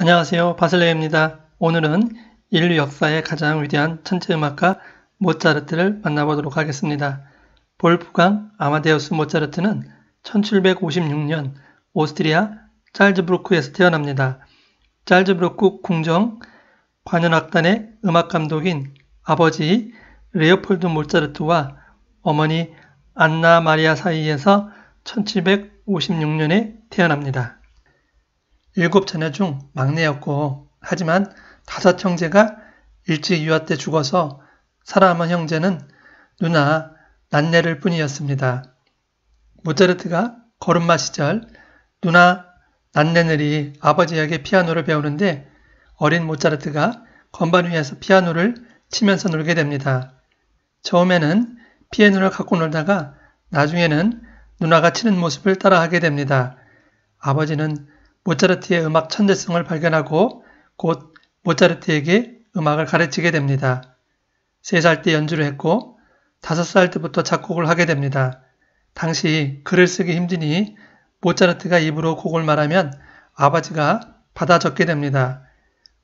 안녕하세요. 바슬레입니다. 오늘은 인류 역사에 가장 위대한 천체음악가 모차르트를 만나보도록 하겠습니다. 볼프강 아마데우스 모차르트는 1756년 오스트리아 짤즈브루크에서 태어납니다. 짤즈브루크 궁정 관현악단의 음악감독인 아버지 레오폴드 모차르트와 어머니 안나 마리아 사이에서 1756년에 태어납니다. 일곱 자녀 중 막내였고 하지만 다섯 형제가 일찍 유아 때 죽어서 살아남은 형제는 누나 난내를 뿐이었습니다. 모차르트가 걸음마 시절 누나 난내늘이 아버지에게 피아노를 배우는데 어린 모차르트가 건반 위에서 피아노를 치면서 놀게 됩니다. 처음에는 피아노를 갖고 놀다가 나중에는 누나가 치는 모습을 따라하게 됩니다. 아버지는 모차르트의 음악 천재성을 발견하고 곧 모차르트에게 음악을 가르치게 됩니다. 3살 때 연주를 했고 5살 때부터 작곡을 하게 됩니다. 당시 글을 쓰기 힘드니 모차르트가 입으로 곡을 말하면 아버지가 받아 적게 됩니다.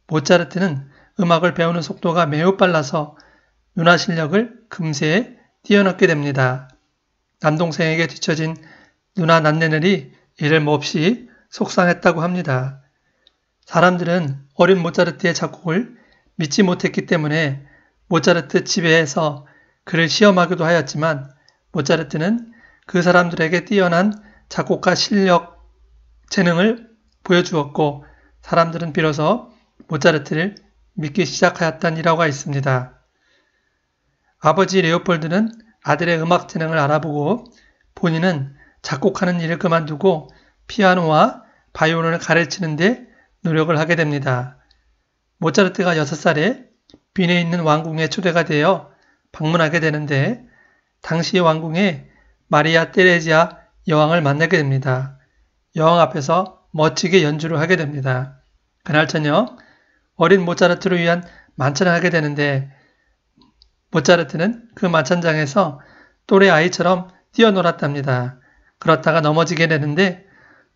모차르트는 음악을 배우는 속도가 매우 빨라서 윤화 실력을 금세 뛰어넘게 됩니다. 남동생에게 뒤처진 누나 난네넬이 이를 몹시 속상했다고 합니다. 사람들은 어린 모차르트의 작곡을 믿지 못했기 때문에 모차르트 집에서 그를 시험하기도 하였지만 모차르트는 그 사람들에게 뛰어난 작곡가 실력, 재능을 보여주었고 사람들은 비로소 모차르트를 믿기 시작하였다는 일화가 있습니다. 아버지 레오폴드는 아들의 음악 재능을 알아보고 본인은 작곡하는 일을 그만두고 피아노와 바이올린을 가르치는데 노력을 하게 됩니다. 모차르트가 6살에 빈에 있는 왕궁에 초대가 되어 방문하게 되는데 당시 왕궁에 마리아 테레지아 여왕을 만나게 됩니다. 여왕 앞에서 멋지게 연주를 하게 됩니다. 그날 저녁 어린 모차르트를 위한 만찬을 하게 되는데 모차르트는 그 만찬장에서 또래 아이처럼 뛰어놀았답니다. 그렇다가 넘어지게 되는데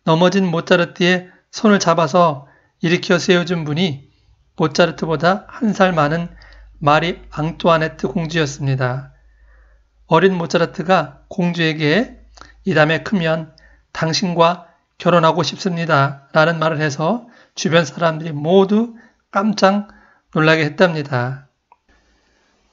넘어진 모차르트의 손을 잡아서 일으켜 세워준 분이 모차르트보다 한 살 많은 마리 앙뚜아네트 공주였습니다. 어린 모차르트가 공주에게 이 다음에 크면 당신과 결혼하고 싶습니다. 라는 말을 해서 주변 사람들이 모두 깜짝 놀라게 했답니다.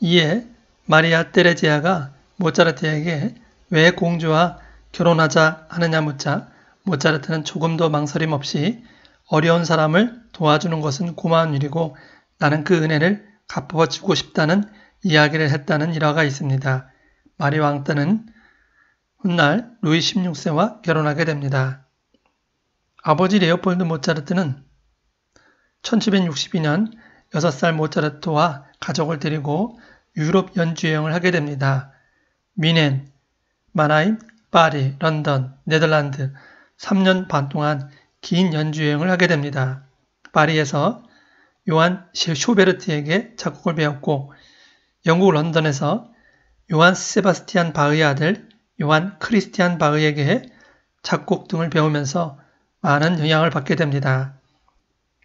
이에 마리아 테레지아가 모차르트에게 왜 공주와 결혼하자 하느냐 묻자 모차르트는 조금 도 망설임 없이 어려운 사람을 도와주는 것은 고마운 일이고 나는 그 은혜를 갚아주고 싶다는 이야기를 했다는 일화가 있습니다. 마리 왕따는 훗날 루이 16세와 결혼하게 됩니다. 아버지 레오폴드 모차르트는 1762년 6살 모차르트와 가족을 데리고 유럽 연주여행을 하게 됩니다. 미넨, 마나임, 파리, 런던, 네덜란드, 3년 반 동안 긴 연주여행을 하게 됩니다. 파리에서 요한 쇼베르트에게 작곡을 배웠고 영국 런던에서 요한 세바스티안 바흐의 아들 요한 크리스티안 바흐에게 작곡 등을 배우면서 많은 영향을 받게 됩니다.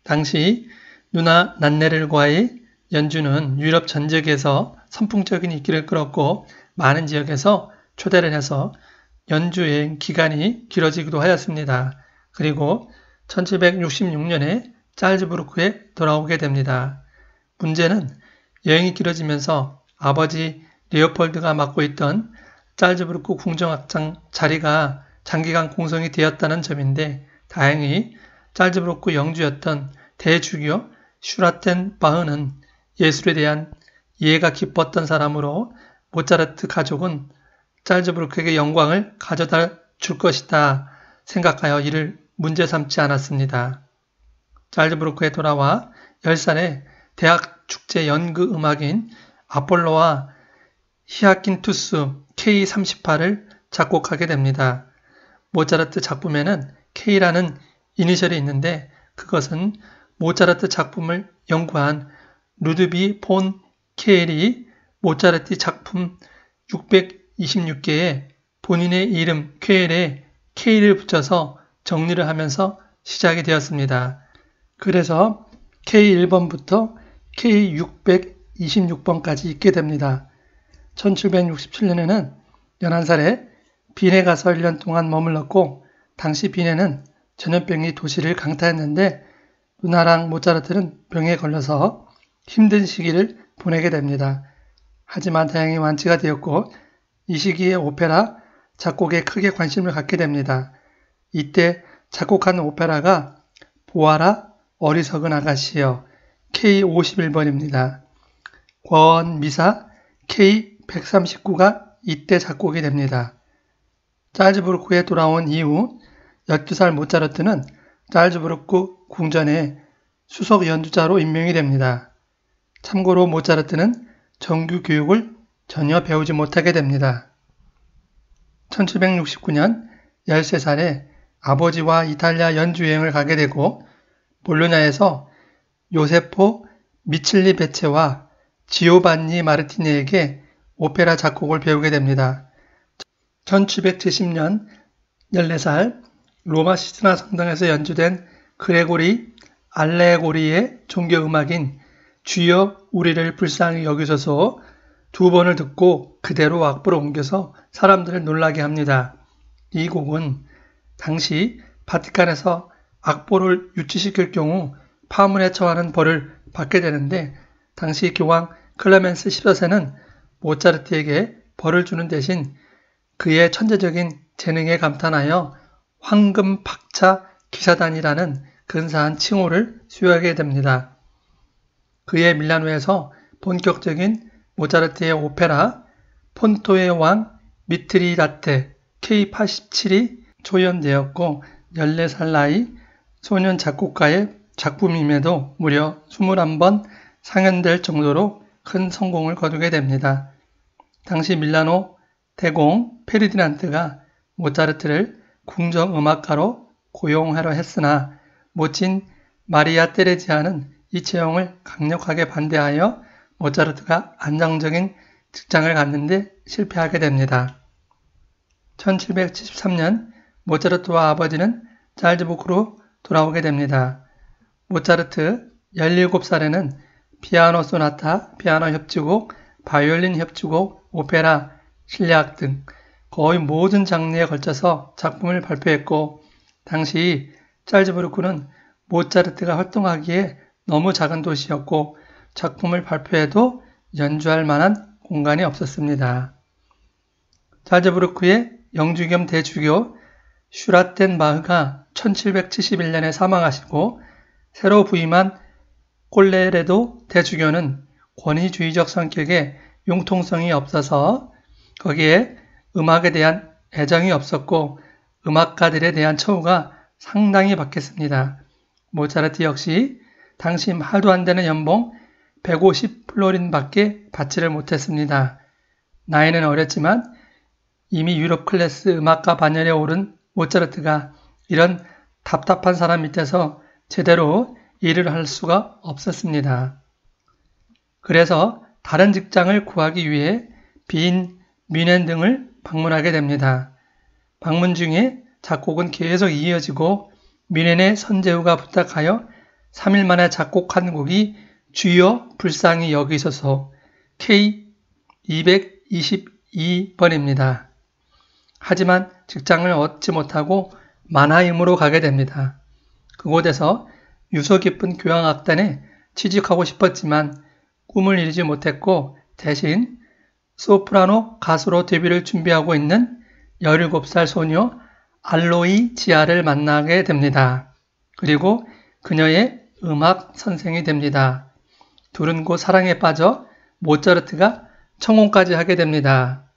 당시 누나 난네를과의 연주는 유럽 전 지역에서 선풍적인 인기를 끌었고 많은 지역에서 초대를 해서 연주행 기간이 길어지기도 하였습니다. 그리고 1766년에 짤즈부르크에 돌아오게 됩니다. 문제는 여행이 길어지면서 아버지 레오폴드가 맡고 있던 짤즈부르크 궁정학장 자리가 장기간 공성이 되었다는 점인데 다행히 짤즈부르크 영주였던 대주교 슈라텐 바흐는 예술에 대한 이해가 깊었던 사람으로 모차르트 가족은 짤집브로크에게 영광을 가져다 줄 것이다 생각하여 이를 문제 삼지 않았습니다. 잘즈브루크에 돌아와 열산의 대학 축제 연극 음악인 아폴로와 히아킨투스 K38을 작곡하게 됩니다. 모차르트 작품에는 K라는 이니셜이 있는데 그것은 모차르트 작품을 연구한 루드비 폰 케일이 모차르트 작품 600 26개에 본인의 이름 쾌엘에 K를 붙여서 정리를 하면서 시작이 되었습니다. 그래서 K1번부터 K626번까지 있게 됩니다. 1767년에는 11살에 빈에 가서 1년 동안 머물렀고 당시 빈에는 전염병이 도시를 강타했는데 누나랑 모차르트는 병에 걸려서 힘든 시기를 보내게 됩니다. 하지만 다행히 완치가 되었고 이 시기에 오페라 작곡에 크게 관심을 갖게 됩니다. 이때 작곡한 오페라가 보아라 어리석은 아가씨여 K51번입니다. 권 미사 K139가 이때 작곡이 됩니다. 짤즈부르크에 돌아온 이후 12살 모차르트는 짤즈부르크 궁전에 수석 연주자로 임명이 됩니다. 참고로 모차르트는 정규 교육을 전혀 배우지 못하게 됩니다. 1769년 13살에 아버지와 이탈리아 연주여행을 가게 되고 볼로냐에서 요세포 미칠리 베체와 지오반니 마르티니에게 오페라 작곡을 배우게 됩니다. 1770년 14살 로마 시스나 성당에서 연주된 그레고리 알레고리의 종교음악인 주여 우리를 불쌍히 여기소서 두 번을 듣고 그대로 악보를 옮겨서 사람들을 놀라게 합니다. 이 곡은 당시 바티칸에서 악보를 유치시킬 경우 파문에 처하는 벌을 받게 되는데 당시 교황 클레멘스 14세는 모차르트에게 벌을 주는 대신 그의 천재적인 재능에 감탄하여 황금 박차 기사단이라는 근사한 칭호를 수여하게 됩니다. 그의 밀라노에서 본격적인 모차르트의 오페라, 폰토의 왕, 미트리라테 K87이 초연되었고 14살 나이 소년 작곡가의 작품임에도 무려 21번 상연될 정도로 큰 성공을 거두게 됩니다. 당시 밀라노 대공 페르디난트가 모차르트를 궁정음악가로 고용하려 했으나 모친 마리아 테레지아는 이 채용을 강력하게 반대하여 모차르트가 안정적인 직장을 갖는데 실패하게 됩니다. 1773년 모차르트와 아버지는 잘즈부크로 돌아오게 됩니다. 모차르트 17살에는 피아노 소나타, 피아노 협주곡, 바이올린 협주곡, 오페라, 실내악 등 거의 모든 장르에 걸쳐서 작품을 발표했고 당시 짤즈부르크는 모차르트가 활동하기에 너무 작은 도시였고 작품을 발표해도 연주할 만한 공간이 없었습니다. 자제부르크의 영주겸 대주교 슈라텐 마흐가 1771년에 사망하시고 새로 부임한 콜레레도 대주교는 권위주의적 성격에 융통성이 없어서 거기에 음악에 대한 애정이 없었고 음악가들에 대한 처우가 상당히 박했습니다. 모차르트 역시 당시 말도 안 되는 연봉 150플로린밖에 받지를 못했습니다. 나이는 어렸지만 이미 유럽 클래스 음악가 반열에 오른 모차르트가 이런 답답한 사람 밑에서 제대로 일을 할 수가 없었습니다. 그래서 다른 직장을 구하기 위해 빈, 뮌헨 등을 방문하게 됩니다. 방문 중에 작곡은 계속 이어지고 뮌헨의 선재우가 부탁하여 3일 만에 작곡한 곡이 주여 불쌍히 여기소서 K222번입니다. 하지만 직장을 얻지 못하고 만화임으로 가게 됩니다. 그곳에서 유서 깊은 교향악단에 취직하고 싶었지만 꿈을 이루지 못했고 대신 소프라노 가수로 데뷔를 준비하고 있는 17살 소녀 알로이 지아를 만나게 됩니다. 그리고 그녀의 음악 선생이 됩니다. 둘은 곧 사랑에 빠져 모차르트가 청혼까지 하게 됩니다.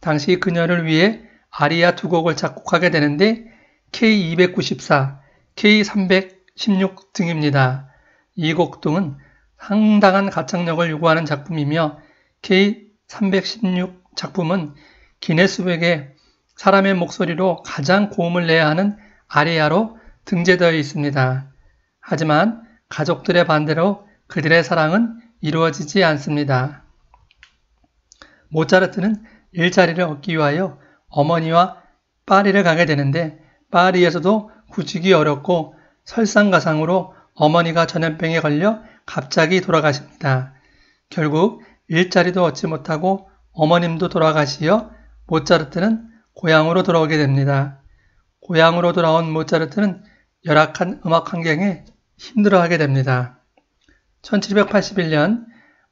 당시 그녀를 위해 아리아 두 곡을 작곡하게 되는데 K294, K316 등입니다. 이 곡 등은 상당한 가창력을 요구하는 작품이며 K316 작품은 기네스백에 사람의 목소리로 가장 고음을 내야 하는 아리아로 등재되어 있습니다. 하지만 가족들의 반대로 그들의 사랑은 이루어지지 않습니다. 모차르트는 일자리를 얻기 위하여 어머니와 파리를 가게 되는데 파리에서도 구직이 어렵고 설상가상으로 어머니가 전염병에 걸려 갑자기 돌아가십니다. 결국 일자리도 얻지 못하고 어머님도 돌아가시어 모차르트는 고향으로 돌아오게 됩니다. 고향으로 돌아온 모차르트는 열악한 음악 환경에 힘들어하게 됩니다. 1781년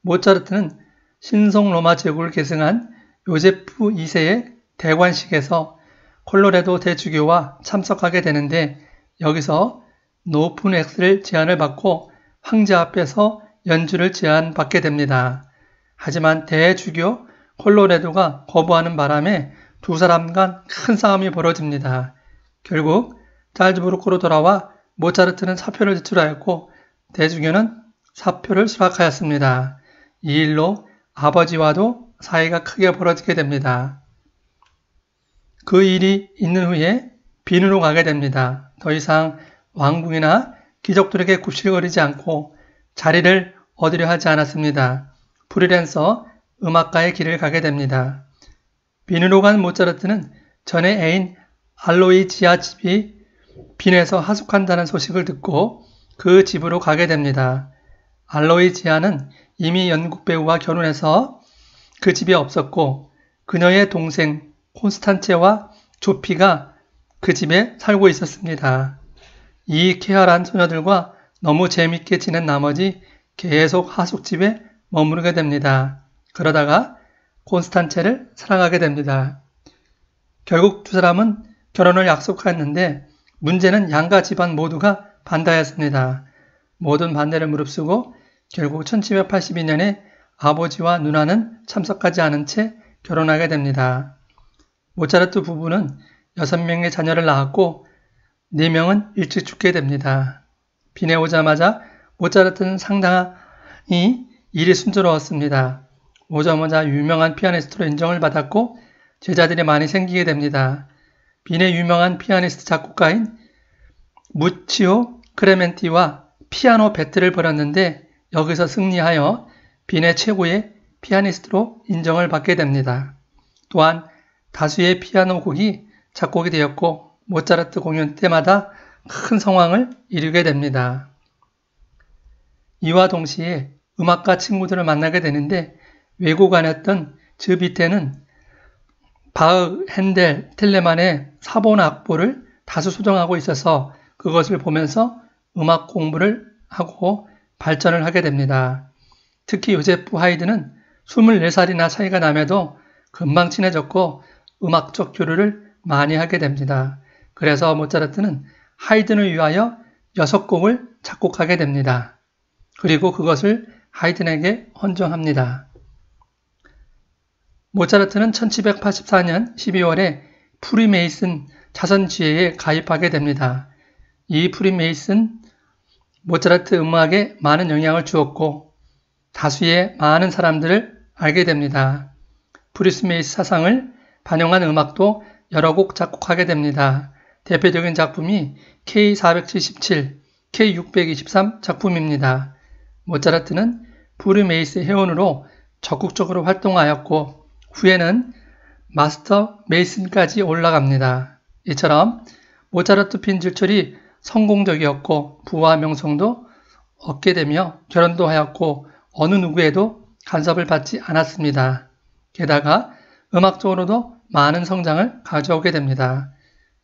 모차르트는 신성 로마 제국을 계승한 요제프 2세의 대관식에서 콜로레도 대주교와 참석하게 되는데 여기서 높은 엑스를 제안을 받고 황제 앞에서 연주를 제안받게 됩니다. 하지만 대주교 콜로레도가 거부하는 바람에 두 사람 간 큰 싸움이 벌어집니다. 결국 짤즈부르크로 돌아와 모차르트는 사표를 제출하였고 대주교는 사표를 수락하였습니다. 이 일로 아버지와도 사이가 크게 벌어지게 됩니다. 그 일이 있는 후에 빈으로 가게 됩니다. 더 이상 왕궁이나 귀족들에게 굽실거리지 않고 자리를 얻으려 하지 않았습니다. 프리랜서 음악가의 길을 가게 됩니다. 빈으로 간 모차르트는 전에 애인 알로이지아 집이 빈에서 하숙한다는 소식을 듣고 그 집으로 가게 됩니다. 알로이 지아는 이미 영국 배우와 결혼해서 그 집에 없었고 그녀의 동생 콘스탄체와 조피가 그 집에 살고 있었습니다. 이 쾌활한 소녀들과 너무 재밌게 지낸 나머지 계속 하숙집에 머무르게 됩니다. 그러다가 콘스탄체를 사랑하게 됩니다. 결국 두 사람은 결혼을 약속하였는데 문제는 양가 집안 모두가 반대하였습니다 모든 반대를 무릅쓰고 결국 1782년에 아버지와 누나는 참석하지 않은 채 결혼하게 됩니다. 모차르트 부부는 6명의 자녀를 낳았고 4명은 일찍 죽게 됩니다. 비네 오자마자 모차르트는 상당히 일이 순조로웠습니다. 오자마자 유명한 피아니스트로 인정을 받았고 제자들이 많이 생기게 됩니다. 빈의 유명한 피아니스트 작곡가인 무치오 크레멘티와 피아노 배틀을 벌였는데 여기서 승리하여 빈의 최고의 피아니스트로 인정을 받게 됩니다. 또한 다수의 피아노 곡이 작곡이 되었고 모차르트 공연 때마다 큰 성황을 이루게 됩니다. 이와 동시에 음악가 친구들을 만나게 되는데 외국 안했던 즈비테는 바흐, 핸델, 텔레만의 사본 악보를 다수 소정하고 있어서 그것을 보면서 음악 공부를 하고 발전을 하게 됩니다. 특히 요제프 하이드는 24살이나 차이가 남에도 금방 친해졌고 음악적 교류를 많이 하게 됩니다. 그래서 모차르트는 하이든을 위하여 6곡을 작곡하게 됩니다. 그리고 그것을 하이든에게 헌정합니다. 모차르트는 1784년 12월에 프리메이슨 자선지회에 가입하게 됩니다. 이 프리메이슨 모차르트 음악에 많은 영향을 주었고 다수의 많은 사람들을 알게 됩니다. 브리스메이스 사상을 반영한 음악도 여러 곡 작곡하게 됩니다. 대표적인 작품이 K477, K623 작품입니다. 모차르트는 브리메이스의 회원으로 적극적으로 활동하였고 후에는 마스터 메이슨까지 올라갑니다. 이처럼 모차르트 핀줄철리 성공적이었고 부와 명성도 얻게 되며 결혼도 하였고 어느 누구에도 간섭을 받지 않았습니다. 게다가 음악적으로도 많은 성장을 가져오게 됩니다.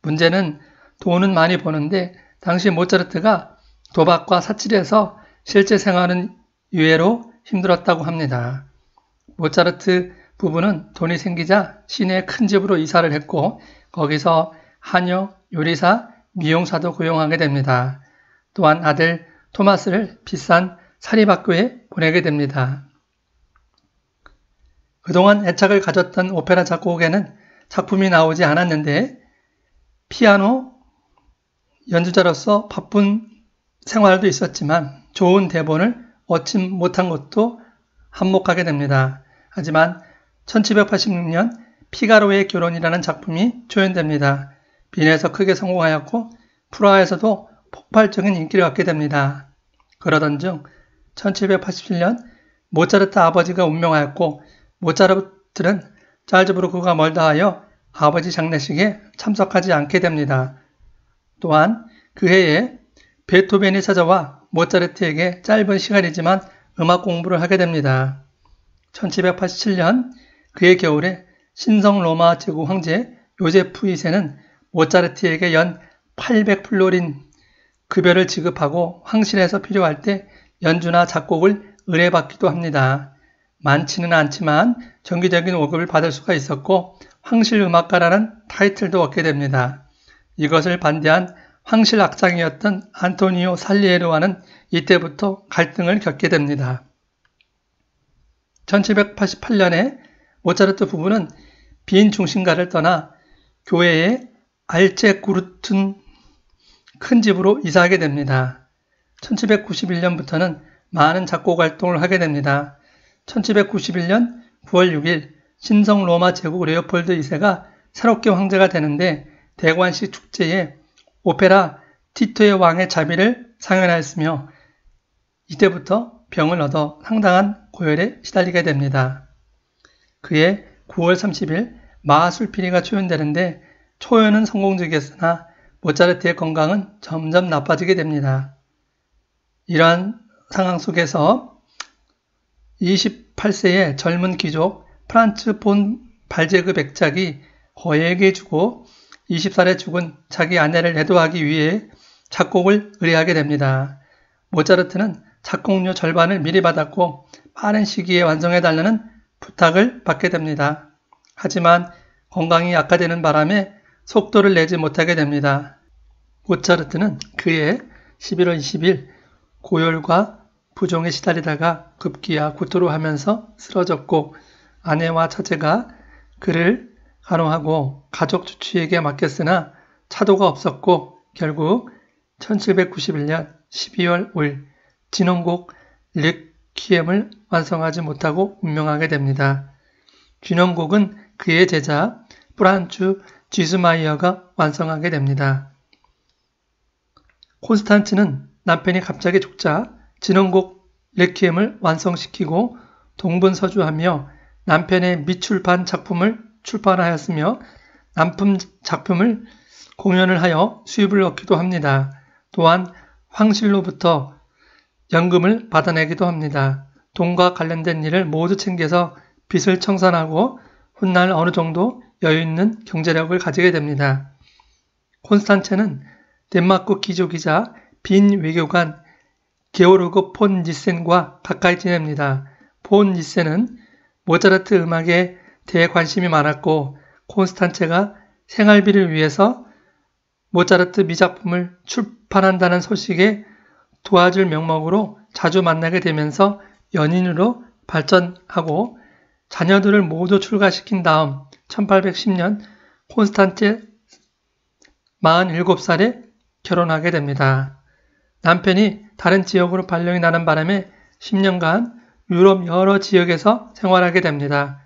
문제는 돈은 많이 버는데 당시 모차르트가 도박과 사치에서 실제 생활은 유예로 힘들었다고 합니다. 모차르트 부부는 돈이 생기자 시내큰 집으로 이사를 했고 거기서 한여, 요리사, 음. 미용사도 고용하게 됩니다. 또한 아들 토마스를 비싼 사립학교에 보내게 됩니다. 그동안 애착을 가졌던 오페라 작곡에는 작품이 나오지 않았는데 피아노 연주자로서 바쁜 생활도 있었지만 좋은 대본을 얻지 못한 것도 한몫하게 됩니다. 하지만 1786년 피가로의 결혼이라는 작품이 조연됩니다 빈에서 크게 성공하였고 프라하에서도 폭발적인 인기를 얻게 됩니다. 그러던 중 1787년 모차르트 아버지가 운명하였고 모차르트는 짤즈부르크가 멀다 하여 아버지 장례식에 참석하지 않게 됩니다. 또한 그 해에 베토벤이 찾아와 모차르트에게 짧은 시간이지만 음악 공부를 하게 됩니다. 1787년 그해 겨울에 신성 로마 제국 황제 요제프 2세는 모차르트에게 연 800플로린 급여를 지급하고 황실에서 필요할 때 연주나 작곡을 의뢰받기도 합니다. 많지는 않지만 정기적인 월급을 받을 수가 있었고 황실 음악가라는 타이틀도 얻게 됩니다. 이것을 반대한 황실 악장이었던 안토니오 살리에르와는 이때부터 갈등을 겪게 됩니다. 1788년에 모차르트 부부는 빈 중심가를 떠나 교회의 알제꾸르튼 큰 집으로 이사하게 됩니다. 1791년부터는 많은 작곡 활동을 하게 됩니다. 1791년 9월 6일 신성 로마 제국 레오폴드 2세가 새롭게 황제가 되는데 대관식 축제에 오페라 티토의 왕의 자비를 상연하였으며 이때부터 병을 얻어 상당한 고열에 시달리게 됩니다. 그해 9월 30일 마술피리가 초연되는데 초연은 성공적이었으나 모차르트의 건강은 점점 나빠지게 됩니다. 이러한 상황 속에서 28세의 젊은 귀족 프란츠 본 발제그 백작이 거액에 주고 20살에 죽은 자기 아내를 애도하기 위해 작곡을 의뢰하게 됩니다. 모차르트는 작곡료 절반을 미리 받았고 빠른 시기에 완성해달라는 부탁을 받게 됩니다. 하지만 건강이 악화되는 바람에 속도를 내지 못하게 됩니다. 모차르트는 그해 11월 20일 고열과 부종에 시달리다가 급기야 구토로 하면서 쓰러졌고 아내와 처제가 그를 간호하고 가족 주치에게 맡겼으나 차도가 없었고 결국 1791년 12월 5일 진원곡 렉키엠을 완성하지 못하고 운명하게 됩니다. 진원곡은 그의 제자 프란츠 지스마이어가 완성하게 됩니다. 콘스탄츠는 남편이 갑자기 죽자 진원곡 레퀴엠을 완성시키고 동분서주하며 남편의 미출판 작품을 출판하였으며 남품 작품을 공연을 하여 수입을 얻기도 합니다. 또한 황실로부터 연금을 받아내기도 합니다. 돈과 관련된 일을 모두 챙겨서 빚을 청산하고 훗날 어느 정도 여유있는 경제력을 가지게 됩니다. 콘스탄체는 덴마크 기조기자 빈 외교관 게오르그 폰 니센과 가까이 지냅니다. 폰 니센은 모차르트 음악에 대해 관심이 많았고 콘스탄체가 생활비를 위해서 모차르트 미작품을 출판한다는 소식에 도와줄 명목으로 자주 만나게 되면서 연인으로 발전하고 자녀들을 모두 출가시킨 다음 1810년 콘스탄티 47살에 결혼하게 됩니다. 남편이 다른 지역으로 발령이 나는 바람에 10년간 유럽 여러 지역에서 생활하게 됩니다.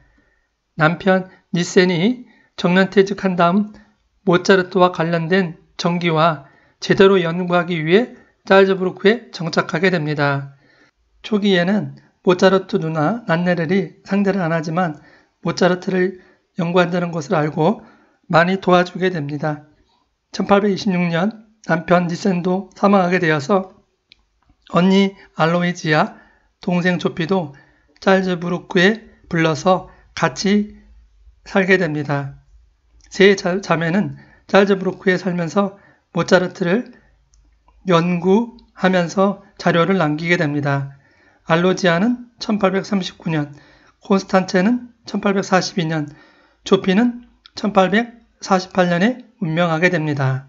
남편 니센이 정년퇴직한 다음 모차르트와 관련된 전기와 제대로 연구하기 위해 짤즈부르크에 정착하게 됩니다. 초기에는 모차르트 누나 난네렐이 상대를 안 하지만 모차르트를 연구한다는 것을 알고 많이 도와주게 됩니다. 1826년 남편 니센도 사망하게 되어서 언니 알로이지야 동생 조피도 짤즈 브루크에 불러서 같이 살게 됩니다. 세 자매는 짤즈 브루크에 살면서 모차르트를 연구하면서 자료를 남기게 됩니다. 알로지아는 1839년, 콘스탄체는 1842년, 조피는 1848년에 운명하게 됩니다.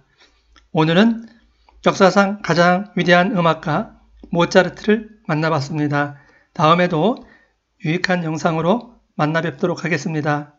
오늘은 역사상 가장 위대한 음악가 모차르트를 만나봤습니다. 다음에도 유익한 영상으로 만나 뵙도록 하겠습니다.